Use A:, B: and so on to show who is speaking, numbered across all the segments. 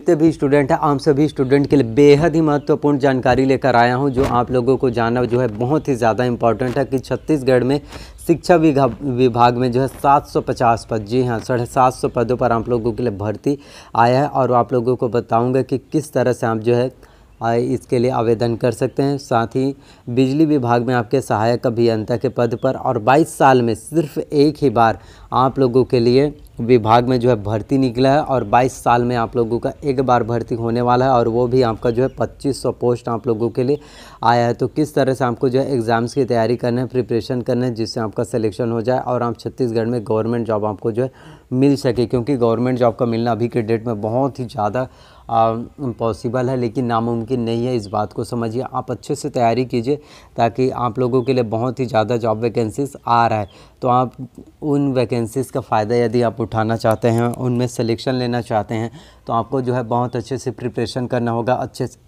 A: जितने भी स्टूडेंट हैं आप सभी स्टूडेंट के लिए बेहद ही महत्वपूर्ण जानकारी लेकर आया हूं जो आप लोगों को जानना जो है बहुत ही ज़्यादा इम्पॉर्टेंट है कि छत्तीसगढ़ में शिक्षा विभाग में जो है 750 पद जी हाँ साढ़े सात सौ पदों पर आप लोगों के लिए भर्ती आया है और आप लोगों को बताऊंगा कि किस तरह से आप जो है इसके लिए आवेदन कर सकते हैं साथ ही बिजली विभाग में आपके सहायक अभियंता के पद पर और 22 साल में सिर्फ एक ही बार आप लोगों के लिए विभाग में जो है भर्ती निकला है और 22 साल में आप लोगों का एक बार भर्ती होने वाला है और वो भी आपका जो है 2500 पोस्ट आप लोगों के लिए आया है तो किस तरह से आपको जो है एग्ज़ाम्स की तैयारी करना है प्रिपरेशन करना है जिससे आपका सिलेक्शन हो जाए और आप छत्तीसगढ़ में गवर्नमेंट जॉब आपको जो है मिल सके क्योंकि गवर्नमेंट जॉब का मिलना अभी के डेट में बहुत ही ज़्यादा पॉसिबल है लेकिन नामुमकिन नहीं है इस बात को समझिए आप अच्छे से तैयारी कीजिए ताकि आप लोगों के लिए बहुत ही ज़्यादा जॉब वैकेंसीज आ रहा है तो आप उन वैकेंसीज़ का फ़ायदा यदि आप उठाना चाहते हैं उनमें सिलेक्शन लेना चाहते हैं तो आपको जो है बहुत अच्छे से प्रिपरेशन करना होगा अच्छे से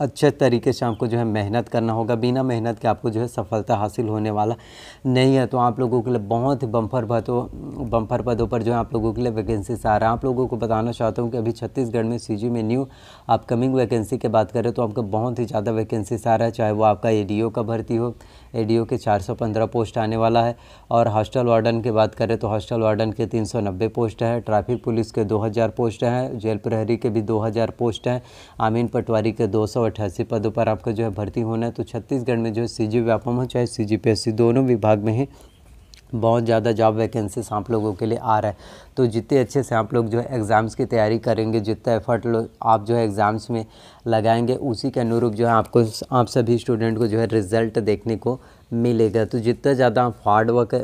A: अच्छे तरीके से आपको जो है मेहनत करना होगा बिना मेहनत के आपको जो है सफलता हासिल होने वाला नहीं है तो आप लोगों के लिए बहुत ही बम्फर पदों बम्फर पदों पर जो है आप लोगों के लिए वैकेंसीज आ रहा है आप लोगों को बताना चाहता हूँ कि अभी छत्तीसगढ़ में सी में न्यू अपकमिंग वैकेंसी की बात करें तो आपको बहुत ही ज़्यादा वैकेंसीज आ रहा है चाहे वो आपका ए का भर्ती हो ए के चार पोस्ट आने वाला है और हॉस्टल वार्डन की बात करें तो हॉस्टल वार्डन के तीन पोस्ट हैं ट्रैफिक पुलिस के दो पोस्ट हैं जेल प्रहरी के भी दो पोस्ट हैं आमीन पटवारी के दो अट्ठासी पदों पर आपका जो है भर्ती होना है तो छत्तीसगढ़ में जो है सी जी व्यापम हो चाहे सी जी पी एस सी दोनों विभाग में ही बहुत ज़्यादा जॉब वैकेंसीज आप लोगों के लिए आ रहा है तो जितने अच्छे से आप लोग जो है एग्ज़ाम्स की तैयारी करेंगे जितना एफर्ट लोग आप जो है एग्ज़ाम्स में लगाएंगे उसी के अनुरूप जो है आपको आप सभी स्टूडेंट को जो है रिज़ल्ट देखने को मिलेगा तो जितना ज़्यादा आप हार्ड वर्क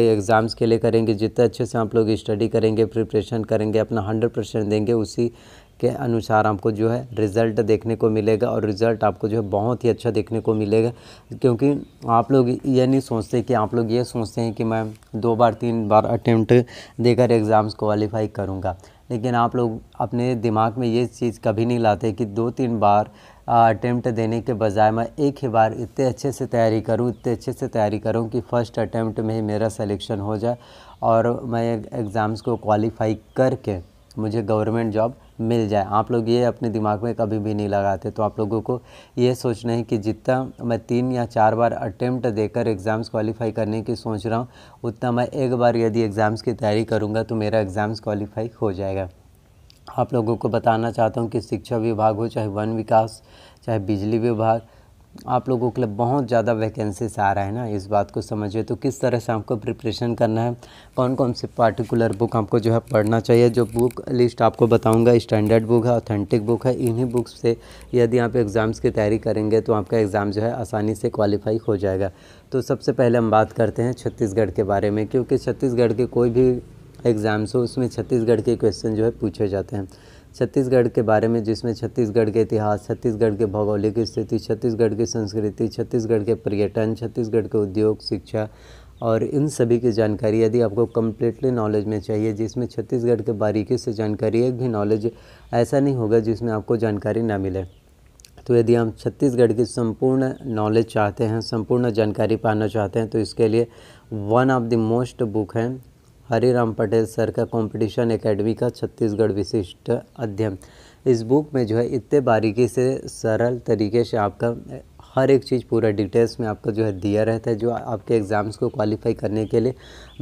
A: एग्ज़ाम्स के लिए करेंगे जितना अच्छे से आप लोग स्टडी करेंगे प्रिपरेशन करेंगे अपना हंड्रेड परसेंट देंगे उसी के अनुसार आपको जो है रिज़ल्ट देखने को मिलेगा और रिज़ल्ट आपको जो है बहुत ही अच्छा देखने को मिलेगा क्योंकि आप लोग ये नहीं सोचते कि आप लोग ये सोचते हैं कि मैं दो बार तीन बार अटैम्प्ट देकर एग्ज़ाम्स क्वालिफाई करूँगा लेकिन आप लोग अपने दिमाग में ये चीज़ कभी नहीं लाते कि दो तीन बार अटैम्प्ट देने के बजाय मैं एक ही बार इतने अच्छे से तैयारी करूँ इतने अच्छे से तैयारी करूँ कि फ़र्स्ट अटैम्प्ट में ही मेरा सिलेक्शन हो जाए और मैं एग्ज़ाम्स को क्वालिफाई करके मुझे गवर्नमेंट जॉब मिल जाए आप लोग ये अपने दिमाग में कभी भी नहीं लगाते तो आप लोगों को ये सोचना है कि जितना मैं तीन या चार बार अटैम्प्ट देकर एग्ज़ाम्स क्वालिफाई करने की सोच रहा हूँ उतना मैं एक बार यदि एग्ज़ाम्स की तैयारी करूँगा तो मेरा एग्ज़ाम्स क्वालिफाई हो जाएगा आप लोगों को बताना चाहता हूँ कि शिक्षा विभाग हो चाहे वन विकास चाहे बिजली विभाग आप लोगों के लिए बहुत ज़्यादा वैकेंसीज आ रहा है ना इस बात को समझिए तो किस तरह से आपको प्रिपरेशन करना है कौन कौन से पार्टिकुलर बुक आपको जो है पढ़ना चाहिए जो बुक लिस्ट आपको बताऊंगा स्टैंडर्ड बुक है ऑथेंटिक बुक है इन्हीं बुक्स से यदि आप एग्ज़ाम्स की तैयारी करेंगे तो आपका एग्ज़ाम जो है आसानी से क्वालिफाई हो जाएगा तो सबसे पहले हम बात करते हैं छत्तीसगढ़ के बारे में क्योंकि छत्तीसगढ़ के कोई भी एग्ज़ाम्स हो उसमें छत्तीसगढ़ के क्वेश्चन जो है पूछे जाते हैं छत्तीसगढ़ के बारे में जिसमें छत्तीसगढ़ के इतिहास छत्तीसगढ़ के भौगोलिक स्थिति छत्तीसगढ़ की संस्कृति छत्तीसगढ़ के पर्यटन छत्तीसगढ़ के उद्योग शिक्षा और इन सभी की जानकारी यदि आपको कम्प्लीटली नॉलेज में चाहिए जिसमें छत्तीसगढ़ के बारीकी से जानकारी एक भी नॉलेज ऐसा नहीं होगा जिसमें आपको जानकारी ना मिले तो यदि हम छत्तीसगढ़ की संपूर्ण नॉलेज चाहते हैं संपूर्ण जानकारी पाना चाहते हैं तो इसके लिए one of the most book हैं हरी राम पटेल सर का कंपटीशन एकेडमी का छत्तीसगढ़ विशिष्ट अध्ययन इस बुक में जो है इतने बारीकी से सरल तरीके से आपका हर एक चीज़ पूरा डिटेल्स में आपका जो है दिया रहता है जो आपके एग्ज़ाम्स को क्वालिफाई करने के लिए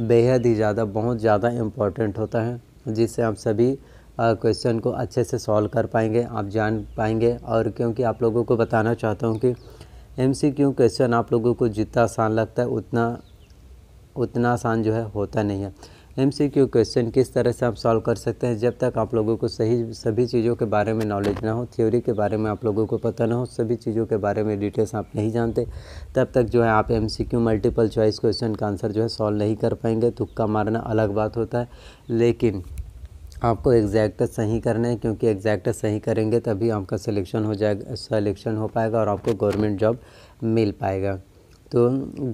A: बेहद ही ज़्यादा बहुत ज़्यादा इम्पॉर्टेंट होता है जिससे आप सभी क्वेश्चन को अच्छे से सॉल्व कर पाएंगे आप जान पाएंगे और क्योंकि आप लोगों को बताना चाहता हूँ कि एम सी क्यू क्वेश्चन आप लोगों को जितना आसान लगता है उतना उतना आसान जो है होता नहीं है एमसीक्यू क्वेश्चन किस तरह से आप सॉल्व कर सकते हैं जब तक आप लोगों को सही सभी चीज़ों के बारे में नॉलेज ना हो थ्योरी के बारे में आप लोगों को पता ना हो सभी चीज़ों के बारे में डिटेल्स आप नहीं जानते तब तक जो है आप एमसीक्यू मल्टीपल चॉइस क्वेश्चन का आंसर जो है सॉल्व नहीं कर पाएंगे तुक्का मारना अलग बात होता है लेकिन आपको एग्जैक्ट सही करना है क्योंकि एग्जैक्ट सही करेंगे तभी आपका सिलेक्शन हो जाएगा सिलेक्शन हो पाएगा और आपको गवर्नमेंट जॉब मिल पाएगा तो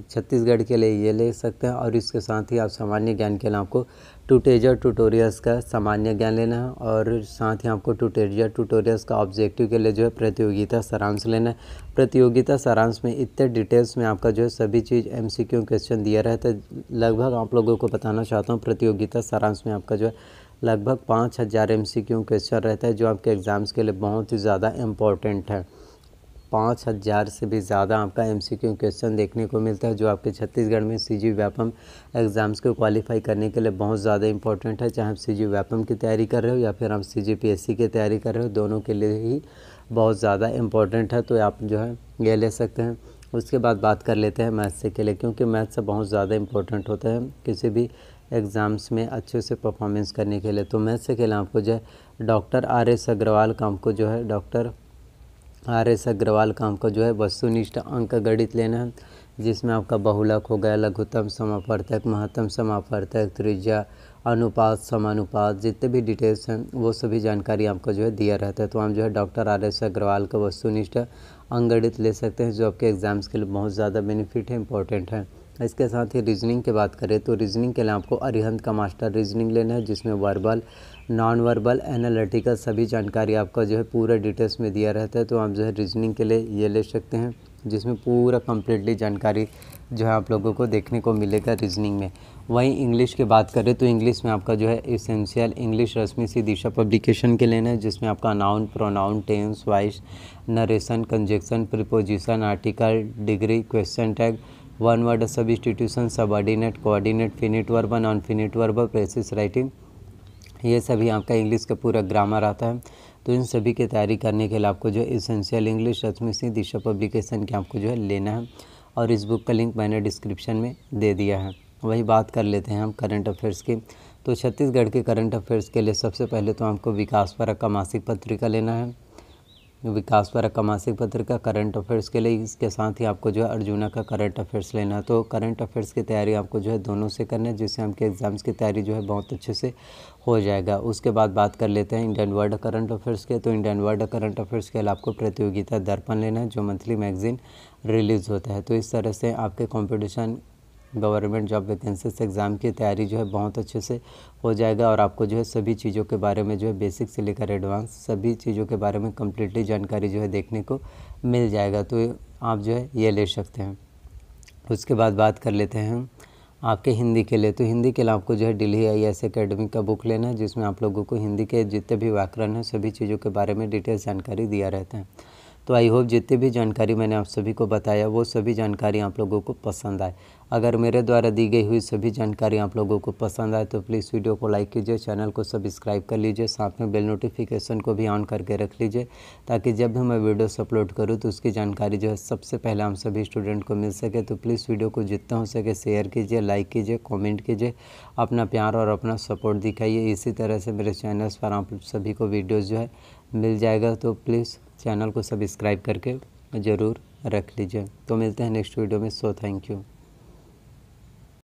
A: छत्तीसगढ़ के लिए ये ले सकते हैं और इसके साथ ही आप सामान्य ज्ञान के लिए आपको टूटेजर ट्यूटोरियल्स का सामान्य ज्ञान लेना है और साथ ही आपको टूटेजर ट्यूटोरियल्स का ऑब्जेक्टिव के लिए जो है प्रतियोगिता सारांश लेना है प्रतियोगिता सारांश में इतने डिटेल्स में आपका जो है सभी चीज़ एम सी क्यू क्वेश्चन दिया रहता है लगभग आप लोगों को बताना चाहता हूँ प्रतियोगिता सारांश में आपका जो है लगभग पाँच हज़ार एम सी क्यू क्वेश्चन रहता है जो आपके एग्ज़ाम्स के लिए बहुत ही ज़्यादा इंपॉर्टेंट है पाँच हज़ार से भी ज़्यादा आपका क्यू क्वेश्चन देखने को मिलता है जो आपके छत्तीसगढ़ में सी जी व्यापम एग्ज़ाम्स को क्वालिफाई करने के लिए बहुत ज़्यादा इंपॉर्टेंट है चाहे आप सी जी व्यापम की तैयारी कर रहे हो या फिर आप सी जी पी एस सी की तैयारी कर रहे हो दोनों के लिए ही बहुत ज़्यादा इंपॉर्टेंट है तो आप जो है ये ले सकते हैं उसके बाद बात कर लेते हैं मैथ्स के लिए क्योंकि मैथ्स से बहुत ज़्यादा इंपॉर्टेंट होता है किसी भी एग्ज़ाम्स में अच्छे से परफॉर्मेंस करने के लिए तो मैथ्स के लिए आपको जो है डॉक्टर आर एस अग्रवाल का हमको जो है डॉक्टर आर एस अग्रवाल का हमको जो है वस्तुनिष्ठ अंक गणित लेना है जिसमें आपका बहुलक हो गया लघुतम समापर्तक महत्तम समापर्तक त्रिज्या अनुपात समानुपात जितने भी डिटेल्स हैं वो सभी जानकारी आपको जो है दिया रहता है तो हम जो है डॉक्टर आर एस अग्रवाल का वस्तुनिष्ठ अंगणित ले सकते हैं जो आपके एग्ज़ाम्स के लिए बहुत ज़्यादा बेनिफिट है इंपॉर्टेंट है इसके साथ ही रीजनिंग की बात करें तो रीजनिंग के लिए आपको अरिहंत का मास्टर रीजनिंग लेना है जिसमें वर्बल नॉन वर्बल एनालिटिकल सभी जानकारी आपका जो है पूरा डिटेल्स में दिया रहता है तो आप जो है रीजनिंग के लिए ये ले सकते हैं जिसमें पूरा कम्प्लीटली जानकारी जो है आप लोगों को देखने को मिलेगा रीजनिंग में वहीं इंग्लिश की बात करें तो इंग्लिश में आपका जो है इसेंशियल इंग्लिश रश्मि सी दिशा पब्लिकेशन के लेना है जिसमें आपका noun pronoun tense voice narration conjunction preposition article degree question tag one word substitution subordinate coordinate finite verb finite verb precis writing ये सभी आपका इंग्लिश का पूरा ग्रामर आता है तो इन सभी की तैयारी करने के लिए आपको जो essential English Rashmi Singh Disha publication के आपको जो है लेना है और इस बुक का लिंक मैंने डिस्क्रिप्शन में दे दिया है वही बात कर लेते हैं हम करंट अफेयर्स की तो छत्तीसगढ़ के करंट अफेयर्स के लिए सबसे पहले तो आपको विकास परक का मासिक पत्रिका लेना है विकास परक मासिक पत्रिका करंट अफेयर्स के लिए इसके साथ ही आपको जो है अर्जुना का करंट अफेयर्स लेना है तो करंट अफेयर्स की तैयारी आपको जो है दोनों से करना है जिससे आपके एग्ज़ाम्स की तैयारी जो है बहुत अच्छे से हो जाएगा उसके बाद बात कर लेते हैं इंडियन वर्ल्ड करंट अफेयर्स के तो इंडियन वर्ल्ड करंट अफेयर्स के लिए आपको प्रतियोगिता दर्पण लेना है जो मंथली मैगजीन रिलीज़ होता है तो इस तरह से आपके competition government job vacancies exam की तैयारी जो है बहुत अच्छे से हो जाएगा और आपको जो है सभी चीज़ों के बारे में जो है बेसिक से लेकर एडवांस सभी चीज़ों के बारे में कम्प्लीटली जानकारी जो है देखने को मिल जाएगा तो आप जो है ये ले सकते हैं उसके बाद बात कर लेते हैं आपके हिंदी के लिए तो हिंदी के लिए आपको जो है दिल्ली आई एस अकेडमी का बुक लेना है जिसमें आप लोगों को हिंदी के जितने भी व्याकरण हैं सभी चीज़ों के बारे में डिटेल जानकारी दिया रहता है तो आई होप जितनी भी जानकारी मैंने आप सभी को बताया वो सभी जानकारी आप लोगों को पसंद आए अगर मेरे द्वारा दी गई हुई सभी जानकारी आप लोगों को पसंद आए तो प्लीज़ वीडियो को लाइक कीजिए चैनल को सब्सक्राइब कर लीजिए साथ में बेल नोटिफिकेशन को भी ऑन करके रख लीजिए ताकि जब भी मैं वीडियोस अपलोड करूँ तो उसकी जानकारी जो है सबसे पहले हम सभी स्टूडेंट को मिल सके तो प्लीज़ वीडियो को जितना हो सके शेयर कीजिए लाइक कीजिए कॉमेंट कीजिए अपना प्यार और अपना सपोर्ट दिखाइए इसी तरह से मेरे चैनल्स पर आप सभी को वीडियोज़ जो है मिल जाएगा तो प्लीज़ चैनल को सब्सक्राइब करके ज़रूर रख लीजिए तो मिलते हैं नेक्स्ट वीडियो में सो थैंक यू